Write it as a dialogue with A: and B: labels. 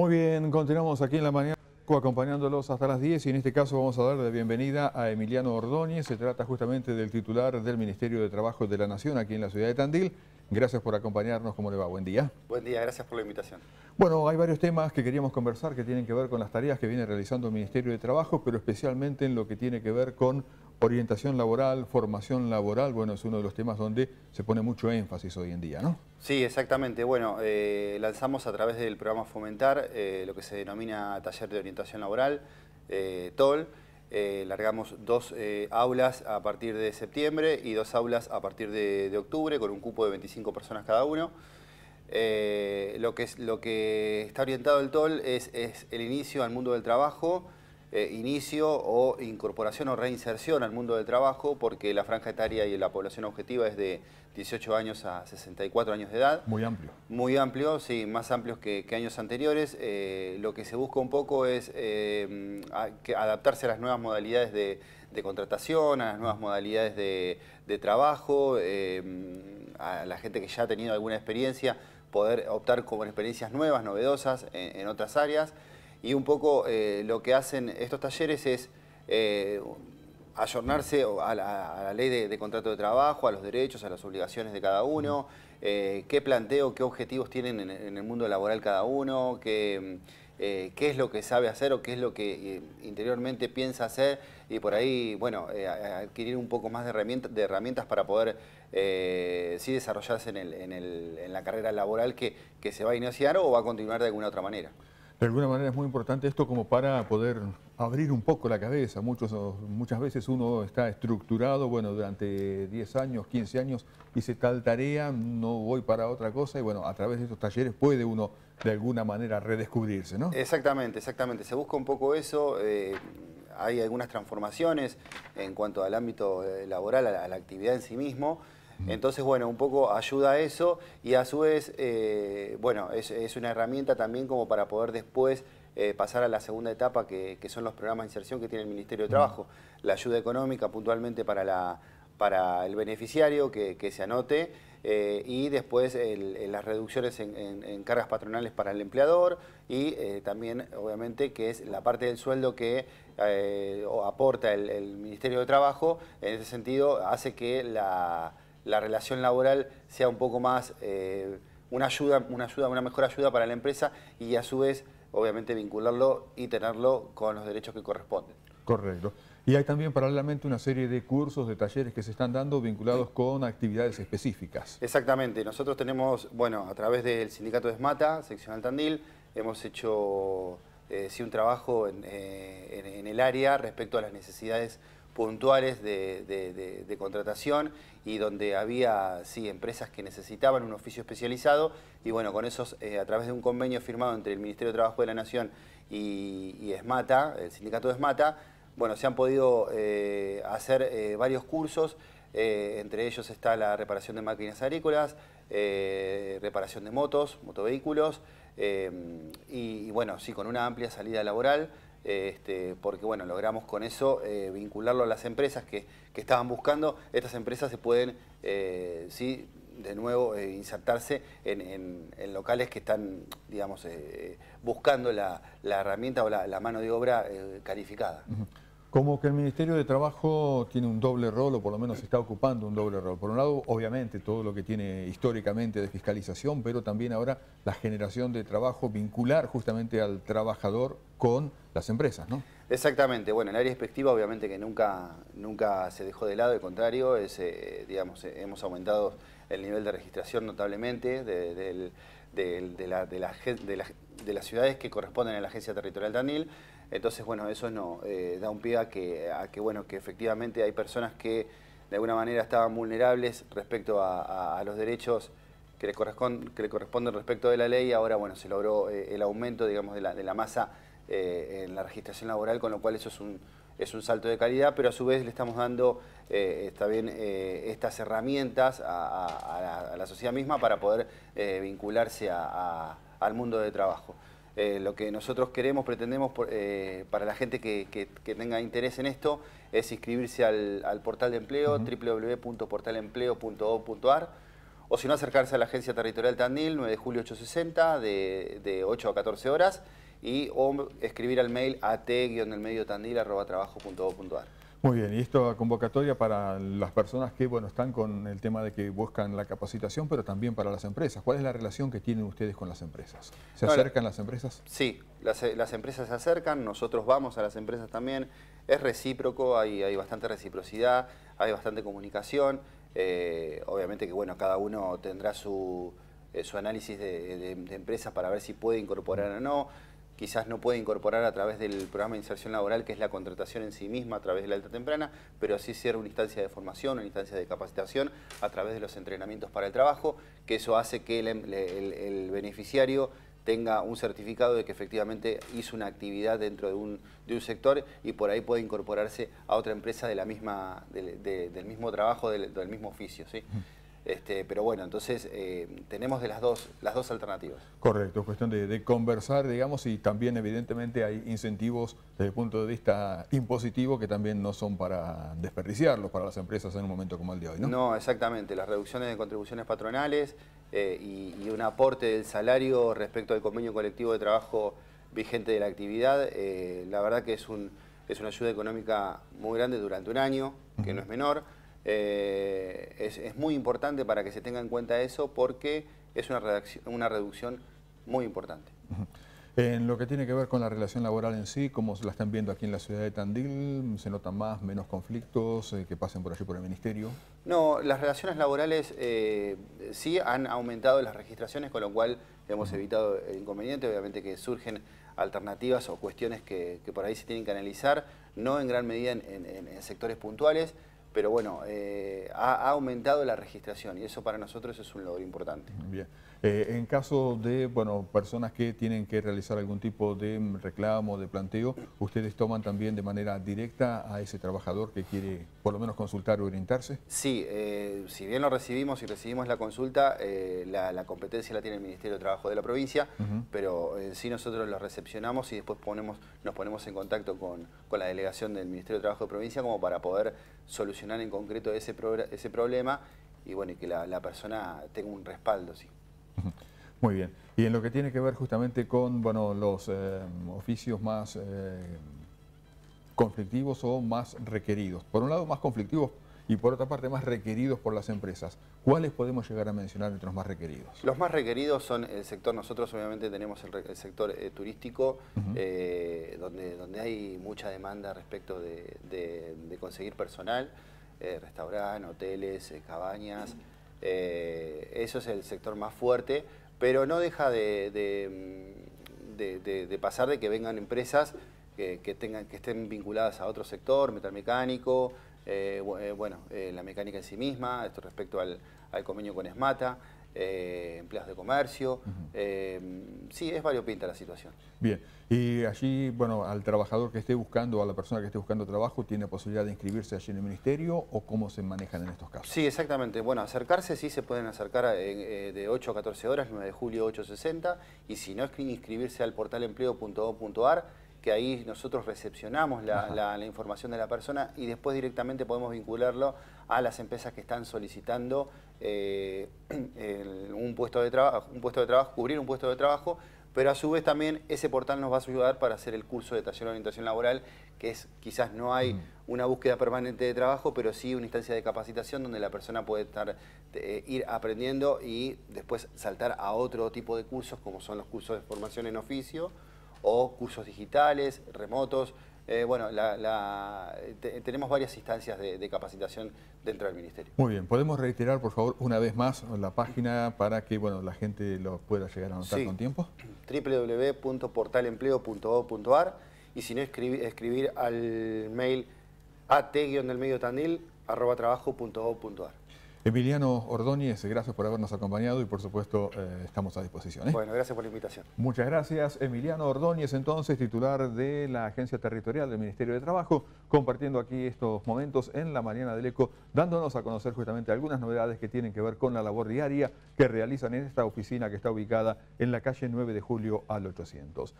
A: Muy bien, continuamos aquí en la mañana acompañándolos hasta las 10 y en este caso vamos a dar la bienvenida a Emiliano Ordóñez. Se trata justamente del titular del Ministerio de Trabajo de la Nación aquí en la ciudad de Tandil. Gracias por acompañarnos. ¿Cómo le va? Buen día.
B: Buen día, gracias por la invitación.
A: Bueno, hay varios temas que queríamos conversar que tienen que ver con las tareas que viene realizando el Ministerio de Trabajo, pero especialmente en lo que tiene que ver con orientación laboral, formación laboral, bueno, es uno de los temas donde se pone mucho énfasis hoy en día, ¿no?
B: Sí, exactamente. Bueno, eh, lanzamos a través del programa Fomentar eh, lo que se denomina Taller de Orientación Laboral, eh, TOL. largamos dos aulas a partir de septiembre y dos aulas a partir de, octubre con un cupo de 25 personas cada uno. lo, que es, lo que está orientado el TOL es, es el inicio al mundo del trabajo, eh, inicio o incorporación o reinserción al mundo del trabajo, porque la franja etaria y la población objetiva es de 18 años a 64 años de edad. Muy amplio. Muy amplio, sí, más amplio que, años anteriores. Eh, lo que se busca un poco es eh, adaptarse a las nuevas modalidades de, contratación, a las nuevas modalidades de, trabajo, a la gente que ya ha tenido alguna experiencia, poder optar como experiencias nuevas, novedosas en otras áreas y un poco eh, lo que hacen estos talleres es eh, ayornarse a la, ley de, contrato de trabajo, a los derechos, a las obligaciones de cada uno, eh, qué planteo, qué objetivos tienen en, el mundo laboral cada uno, qué, es lo que sabe hacer o qué es lo que interiormente piensa hacer y por ahí, bueno, adquirir un poco más de, herramientas para poder sí desarrollarse en, el, en, el, en, la carrera laboral que, que se va a iniciar o va a continuar de alguna otra manera.
A: De alguna manera es muy importante esto como para poder abrir un poco la cabeza. Muchos, muchas veces uno está estructurado, bueno, durante 10 años, 15 años, hice tal tarea, no voy para otra cosa y bueno, a través de estos talleres puede uno de alguna manera redescubrirse, ¿no?
B: Exactamente, exactamente. Se busca un poco eso. Eh, hay algunas transformaciones en cuanto al ámbito eh, laboral, a la actividad en sí mismo. Entonces, bueno, un poco ayuda a eso y a su vez, eh, bueno, es, una herramienta también como para poder después eh, pasar a la segunda etapa, que, son los programas de inserción que tiene el Ministerio de Trabajo. La ayuda económica puntualmente para, la, para el beneficiario que, se anote. Eh, y después las reducciones en, cargas patronales para el empleador y también, obviamente, que es la parte del sueldo que aporta el, Ministerio de Trabajo, en ese sentido hace que la, la relación laboral sea un poco más eh, una ayuda, una ayuda, una mejor ayuda para la empresa y a su vez, obviamente, vincularlo y tenerlo con los derechos que corresponden.
A: Correcto. Y hay también paralelamente una serie de cursos, de talleres que se están dando vinculados con actividades específicas.
B: Exactamente. Nosotros tenemos, bueno, a través del sindicato de Esmata, seccional Tandil, hemos hecho eh, sí un trabajo eh, en, en el área respecto a las necesidades puntuales de, contratación y donde había sí, empresas que necesitaban un oficio especializado y bueno, con esos, eh, a través de un convenio firmado entre el Ministerio de Trabajo de la Nación y, ESMATA, el sindicato de ESMATA, bueno, se han podido eh, hacer eh, varios cursos, entre ellos está la reparación de máquinas agrícolas, reparación de motos, motovehículos, y bueno, sí, con una amplia salida laboral, este, porque bueno, logramos con eso eh, vincularlo a las empresas que, estaban buscando. Estas empresas se pueden, eh, sí, de nuevo, eh, insertarse en, locales que están, digamos, buscando la, herramienta o la, mano de obra calificada.
A: Como que el Ministerio de Trabajo tiene un doble rol, o por lo menos está ocupando un doble rol. Por un lado, obviamente, todo lo que tiene históricamente de fiscalización, pero también ahora la generación de trabajo, vincular justamente al trabajador con las empresas, ¿no?
B: Exactamente. Bueno, el área respectiva, obviamente que nunca, nunca se dejó de lado, al contrario, es, eh, digamos, eh, hemos aumentado el nivel de registración notablemente de, de, de la, gente, de las ciudades que corresponden a la Agencia Territorial Danil. Entonces, bueno, eso no eh, da un pie a que, bueno, que efectivamente hay personas que de alguna manera estaban vulnerables respecto a, los derechos que le, corresponden, que respecto de la ley. Ahora, bueno, se logró eh, el aumento, digamos, de la, masa eh, en la registración laboral, con lo cual eso es un, es un salto de calidad, pero a su vez le estamos dando bien, estas herramientas a, la, sociedad misma para poder vincularse a, al mundo de trabajo. Eh, lo que nosotros queremos, pretendemos eh, para la gente que, tenga interés en esto es inscribirse al, portal de empleo uh o si no acercarse a la Agencia Territorial Tandil 9 de julio 860 de, 8 a 14 horas y o escribir al mail at-tandil.trabajo.gov.ar.
A: Muy bien, y esto a convocatoria para las personas que bueno están con el tema de que buscan la capacitación, pero también para las empresas. ¿Cuál es la relación que tienen ustedes con las empresas? ¿Se acercan las empresas?
B: Sí, eh, las, empresas se acercan, nosotros vamos a las empresas también. Es recíproco, hay, hay bastante reciprocidad, hay bastante comunicación. Eh, obviamente que bueno, cada uno tendrá su, eh, su análisis de, de, de empresas para ver si puede incorporar o no quizás no puede incorporar a través del programa de inserción laboral, que es la contratación en sí misma a través de la alta temprana, pero sí ser una instancia de formación, una instancia de capacitación a través de los entrenamientos para el trabajo, que eso hace que el, em, beneficiario tenga un certificado de que efectivamente hizo una actividad dentro de un, sector y por ahí puede incorporarse a otra empresa de la misma, del mismo trabajo, del, mismo oficio. ¿sí? Este, pero bueno, entonces eh, tenemos de las dos, las dos alternativas.
A: Correcto, cuestión de, conversar, digamos, y también evidentemente hay incentivos desde el punto de vista impositivo que también no son para desperdiciarlos para las empresas en un momento como
B: el de hoy, ¿no? exactamente, las reducciones de contribuciones patronales eh, y, un aporte del salario respecto al convenio colectivo de trabajo vigente de la actividad, eh, la verdad que es, una ayuda económica muy grande durante un año, que no es menor, eh, es, es, muy importante para que se tenga en cuenta eso porque es una, una reducción muy importante.
A: En lo que tiene que ver con la relación laboral en sí, como la están viendo aquí en la ciudad de Tandil, ¿se notan más, menos conflictos eh, que pasen por allí por el ministerio?
B: No, las relaciones laborales eh, sí han aumentado las registraciones, con lo cual hemos evitado el inconveniente. Obviamente que surgen alternativas o cuestiones que, por ahí se tienen que analizar, no en gran medida en sectores puntuales, pero bueno, eh, ha, aumentado la registración y eso para nosotros es un logro importante.
A: Eh, en caso de, bueno, personas que tienen que realizar algún tipo de mm, reclamo, de planteo, ¿ustedes toman también de manera directa a ese trabajador que quiere por lo menos consultar o orientarse?
B: Sí, eh, si bien lo recibimos y recibimos la consulta, eh, la, competencia la tiene el Ministerio de Trabajo de la provincia, pero sí nosotros lo recepcionamos y después nos ponemos en contacto con, la delegación del Ministerio de Trabajo de provincia como para poder solucionar en concreto ese, ese problema y bueno, que la, la persona tenga un respaldo, sí.
A: Muy bien. Y en lo que tiene que ver justamente con bueno, los eh, oficios más eh, conflictivos o más requeridos. Por un lado, más conflictivos y por otra parte, más requeridos por las empresas. ¿Cuáles podemos llegar a mencionar entre los más requeridos?
B: Los más requeridos son el sector, nosotros obviamente tenemos el, sector eh, turístico, donde, donde hay mucha demanda respecto de, conseguir personal, restaurantes, hoteles, cabañas. eso es el sector más fuerte pero no deja de, pasar de que vengan empresas que, tengan, que estén vinculadas a otro sector, metalmecánico, eh, eh, eh, la mecánica en sí misma, esto respecto al, al convenio con ESMATA eh, empleados de comercio. Eh, sí, es variopinta la situación.
A: Bien, y allí, bueno, al trabajador que esté buscando, a la persona que esté buscando trabajo, ¿tiene posibilidad de inscribirse allí en el ministerio o cómo se manejan en estos
B: casos? Sí, exactamente. Bueno, acercarse sí se pueden acercar eh, eh, de 8 a 14 horas, 9 de julio 8.60, y si no, inscribirse al portal portalempleo.gov.ar que ahí nosotros recepcionamos la, información de la persona y después directamente podemos vincularlo a las empresas que están solicitando eh, un, puesto de un puesto de trabajo, cubrir un puesto de trabajo, pero a su vez también ese portal nos va a ayudar para hacer el curso de taller de orientación laboral, que es quizás no hay mm. una búsqueda permanente de trabajo, pero sí una instancia de capacitación donde la persona puede estar, eh, ir aprendiendo y después saltar a otro tipo de cursos, como son los cursos de formación en oficio, o cursos digitales, remotos. Eh, bueno, tenemos varias instancias de, capacitación dentro del Ministerio.
A: Muy bien, podemos reiterar por favor una vez más la página para que bueno, la gente lo pueda llegar a anotar con tiempo.
B: www.portalempleo.gov.ar y si no escribir, al mail at-tandil arroba
A: Emiliano Ordóñez, gracias por habernos acompañado y por supuesto eh, estamos a disposición. ¿eh? Bueno,
B: gracias por la invitación.
A: Muchas gracias. Emiliano Ordóñez, entonces titular de la Agencia Territorial del Ministerio de Trabajo, compartiendo aquí estos momentos en la mañana del ECO, dándonos a conocer justamente algunas novedades que tienen que ver con la labor diaria que realizan en esta oficina que está ubicada en la calle 9 de Julio al 800.